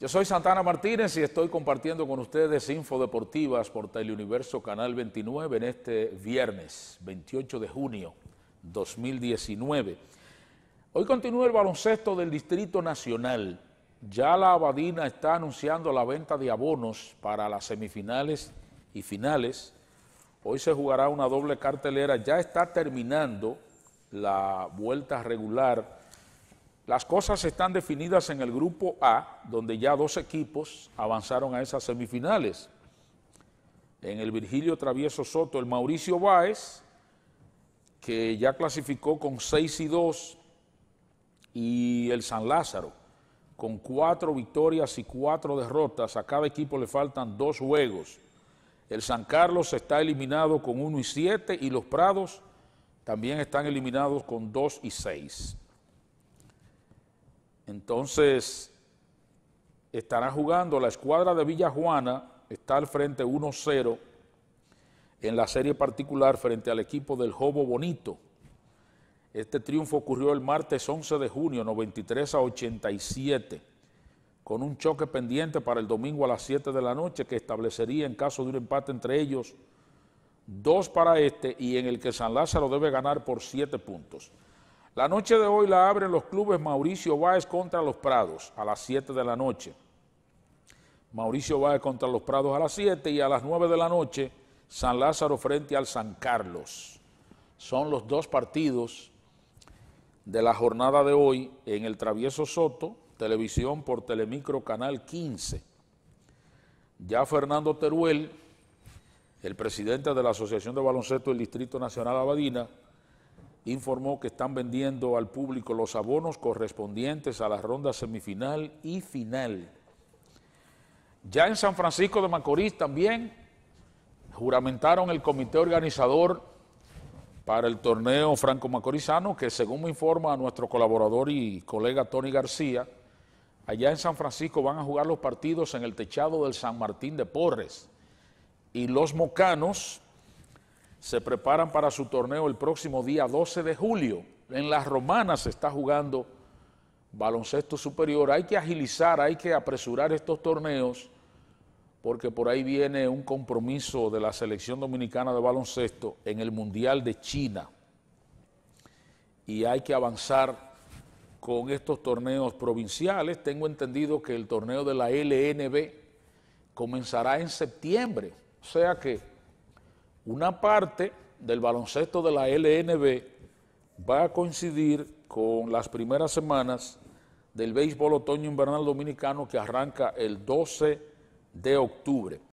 Yo soy Santana Martínez y estoy compartiendo con ustedes Info Deportivas por Teleuniverso Canal 29 en este viernes 28 de junio 2019. Hoy continúa el baloncesto del Distrito Nacional. Ya la Abadina está anunciando la venta de abonos para las semifinales y finales. Hoy se jugará una doble cartelera. Ya está terminando la vuelta regular las cosas están definidas en el grupo A, donde ya dos equipos avanzaron a esas semifinales. En el Virgilio Travieso Soto, el Mauricio Báez, que ya clasificó con 6 y 2, y el San Lázaro, con cuatro victorias y cuatro derrotas. A cada equipo le faltan dos juegos. El San Carlos está eliminado con 1 y 7 y los Prados también están eliminados con 2 y 6. Entonces, estará jugando la escuadra de Villajuana, está al frente 1-0 en la serie particular frente al equipo del Jobo Bonito. Este triunfo ocurrió el martes 11 de junio, 93 a 87, con un choque pendiente para el domingo a las 7 de la noche que establecería en caso de un empate entre ellos, dos para este y en el que San Lázaro debe ganar por 7 puntos. La noche de hoy la abren los clubes Mauricio Báez contra los Prados a las 7 de la noche. Mauricio Báez contra los Prados a las 7 y a las 9 de la noche San Lázaro frente al San Carlos. Son los dos partidos de la jornada de hoy en el Travieso Soto, televisión por Telemicro Canal 15. Ya Fernando Teruel, el presidente de la Asociación de Baloncesto del Distrito Nacional Abadina, informó que están vendiendo al público los abonos correspondientes a la ronda semifinal y final. Ya en San Francisco de Macorís también juramentaron el comité organizador para el torneo franco-macorizano que según me informa nuestro colaborador y colega Tony García, allá en San Francisco van a jugar los partidos en el techado del San Martín de Porres y los mocanos se preparan para su torneo el próximo día 12 de julio. En las romanas se está jugando baloncesto superior. Hay que agilizar, hay que apresurar estos torneos porque por ahí viene un compromiso de la selección dominicana de baloncesto en el Mundial de China. Y hay que avanzar con estos torneos provinciales. Tengo entendido que el torneo de la LNB comenzará en septiembre. O sea que una parte del baloncesto de la LNB va a coincidir con las primeras semanas del béisbol otoño invernal dominicano que arranca el 12 de octubre.